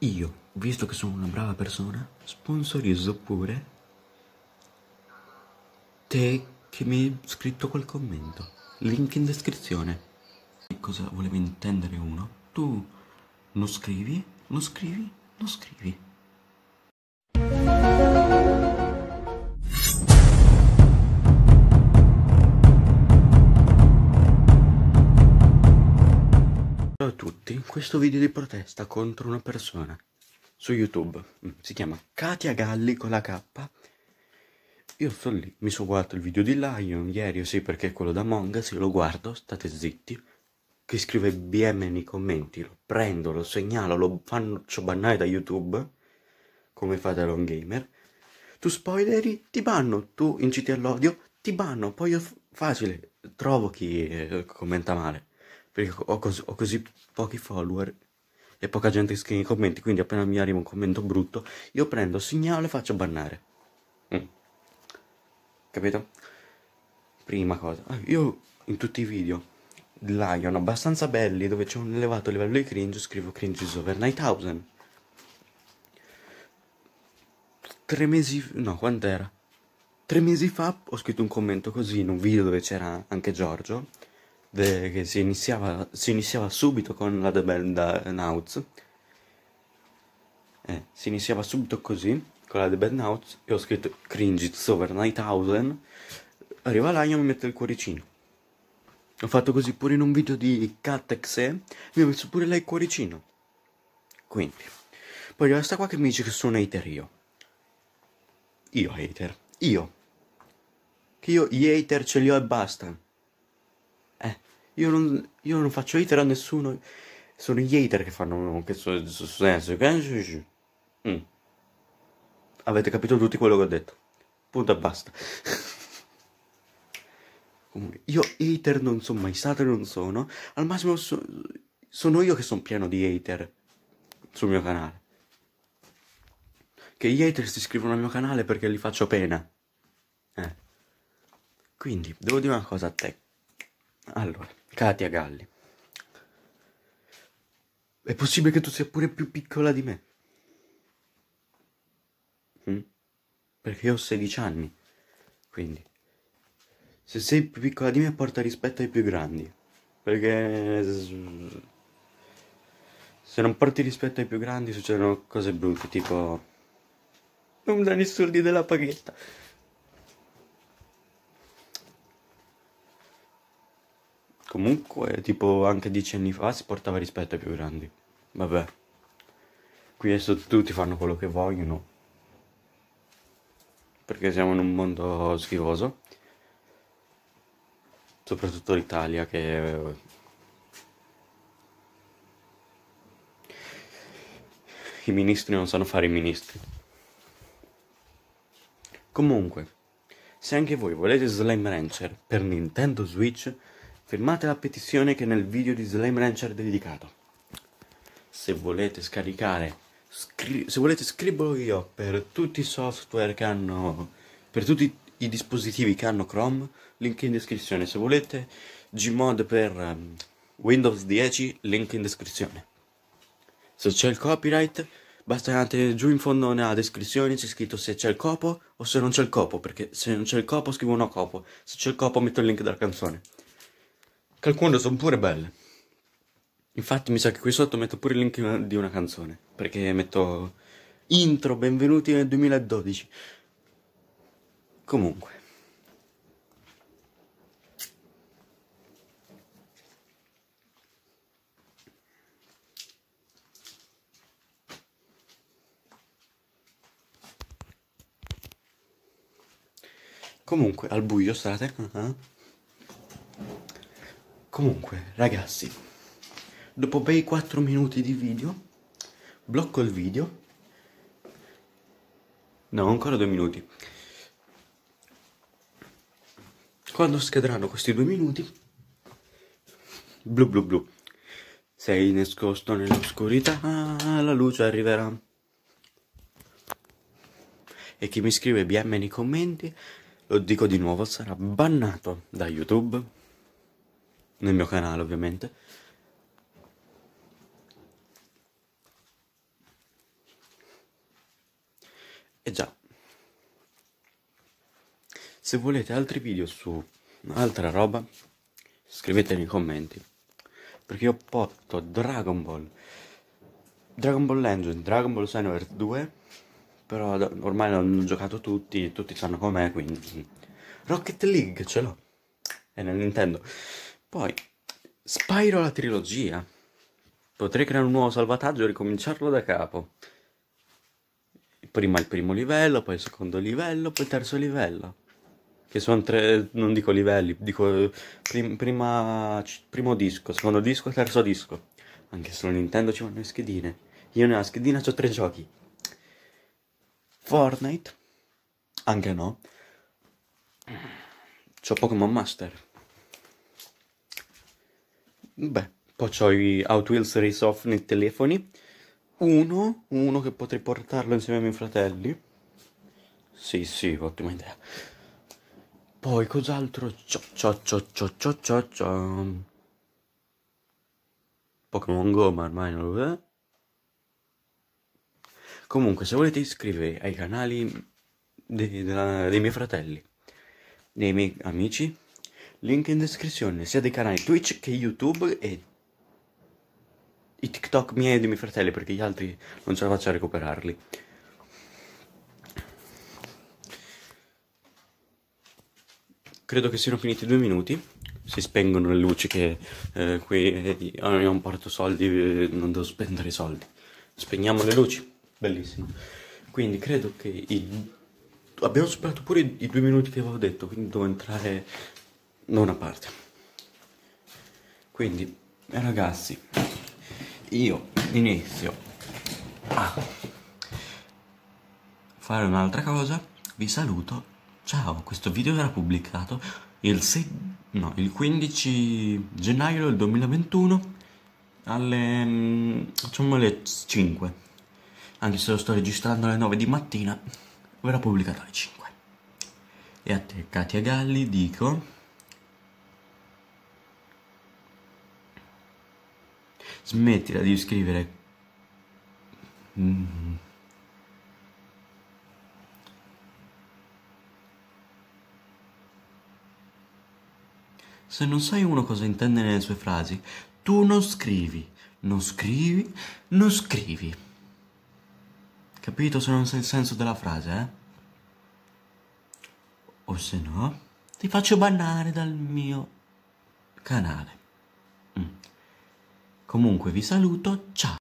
Io, visto che sono una brava persona, sponsorizzo pure te che mi hai scritto quel commento. Link in descrizione. Che cosa voleva intendere uno? Tu non scrivi, non scrivi, non scrivi. questo video di protesta contro una persona su YouTube. Mm, si chiama Katia Galli con la K. Io sto lì, mi sono guardato il video di Lion ieri, sì, perché è quello da Among Us, lo guardo, state zitti. Chi scrive BM nei commenti, lo prendo, lo segnalo, lo faccio bannare da YouTube, come fa da Long Gamer. Tu spoileri, ti banno, tu inciti all'odio, ti banno, poi io facile, trovo chi eh, commenta male. Perché ho, cos ho così pochi follower e poca gente che scrive i commenti, quindi appena mi arriva un commento brutto, io prendo, segnale e faccio bannare. Mm. Capito? Prima cosa. Ah, io in tutti i video Lion abbastanza belli dove c'è un elevato livello di cringe, scrivo cringe is over 9000. Tre mesi... no, quant'era? Tre mesi fa ho scritto un commento così in un video dove c'era anche Giorgio de, che si iniziava, si iniziava, subito con la The Band eh, Nauts. Eh, si iniziava subito così, con la The Band Nauts, e ho scritto Cringe It's Over 9000. Arriva là e mi mette il cuoricino. Ho fatto così pure in un video di Katexe, eh. mi ha messo pure lei il cuoricino. Quindi, poi resta qua che mi dice che sono hater io. Io hater, io. Che io gli hater ce li ho e basta. Io non, io non faccio hater a nessuno. Sono gli hater che fanno. Che senso. Mm. Avete capito tutti quello che ho detto. Punto e basta. Comunque, io hater non sono mai stato e non sono. Al massimo so, sono io che sono pieno di hater sul mio canale. Che gli hater si iscrivono al mio canale perché li faccio pena. Eh. Quindi, devo dire una cosa a te. Allora, Katia Galli. È possibile che tu sia pure più piccola di me? Mm? Perché io ho 16 anni. Quindi, se sei più piccola di me, porta rispetto ai più grandi. Perché se non porti rispetto ai più grandi succedono cose brutte, tipo non dare i soldi della paghetta. Comunque, tipo, anche dieci anni fa si portava rispetto ai più grandi. Vabbè. Qui adesso tutti fanno quello che vogliono. Perché siamo in un mondo schifoso. Soprattutto l'Italia che... Eh, I ministri non sanno fare i ministri. Comunque, se anche voi volete Slime Rancher per Nintendo Switch Firmate la petizione che nel video di Slime Rancher dedicato. Se volete scaricare, scri- se volete scriverlo io per tutti i software che hanno, per tutti i dispositivi che hanno Chrome, link in descrizione. Se volete Gmod per um, Windows 10, link in descrizione. Se c'è il copyright, basta andare giù in fondo nella descrizione, c'è scritto se c'è il copo o se non c'è il copo, perché se non c'è il copo scrivo no copo, se c'è il copo metto il link della canzone. Calcolando sono pure belle. Infatti mi sa che qui sotto metto pure il link di una canzone, perché metto intro, benvenuti nel 2012. Comunque. Comunque, al buio state. Uh eh? -huh. Comunque, ragazzi, dopo bei 4 minuti di video, blocco il video. No, ancora 2 minuti. Quando scadranno questi 2 minuti, blu blu blu, sei nascosto nell'oscurità, la luce arriverà. E chi mi scrive BM nei commenti, lo dico di nuovo, sarà bannato da YouTube nel mio canale ovviamente. E già, se volete altri video su altra roba, scrivetemi nei commenti. Perché io porto Dragon Ball, Dragon Ball Legend, Dragon Ball Xenoverse 2, però ormai l'hanno giocato tutti, tutti sanno com'è, quindi... Rocket League ce l'ho, è nel Nintendo. Poi, Spyro la trilogia. Potrei creare un nuovo salvataggio e ricominciarlo da capo. Prima il primo livello, poi il secondo livello, poi il terzo livello. Che sono tre, non dico livelli, dico prim, prima, primo disco, secondo disco, terzo disco. Anche se non intendo ci vanno le schedine. Io nella schedina ho tre giochi. Fortnite, anche no. C'ho Pokémon Master. Beh, poi ho i Hot Wheels Race Off nei telefoni. Uno, uno che potrei portarlo insieme ai miei fratelli. Sì, sì, ottima idea. Poi cos'altro? Ciao, ciao, ciao, ciao, ciao, ciao, ciao. Pokémon Go, ma ormai non lo vedo. Comunque, se volete iscrivervi ai canali dei, dei miei fratelli, dei miei amici, Link in descrizione sia dei canali Twitch che YouTube e i TikTok miei e dei miei fratelli perché gli altri non ce la faccio a recuperarli. Credo che siano finiti due minuti. Si spengono le luci che eh, qui eh, io non porto soldi, eh, non devo spendere soldi. Spegniamo le luci. Bellissimo. Quindi credo che i... abbiamo superato pure i due minuti che avevo detto, quindi devo entrare da una parte quindi eh, ragazzi io inizio a fare un'altra cosa vi saluto ciao questo video verrà pubblicato il, 6, no, il 15 gennaio del 2021 alle, diciamo alle 5 anche se lo sto registrando alle 9 di mattina verrà pubblicato alle 5 e a te Katia Galli dico Smettila di scrivere. Se non sai uno cosa intende nelle sue frasi, tu non scrivi, non scrivi, non scrivi. Capito se non sai il senso della frase, eh? O se no, ti faccio bannare dal mio canale. Mm. Comunque vi saluto, ciao!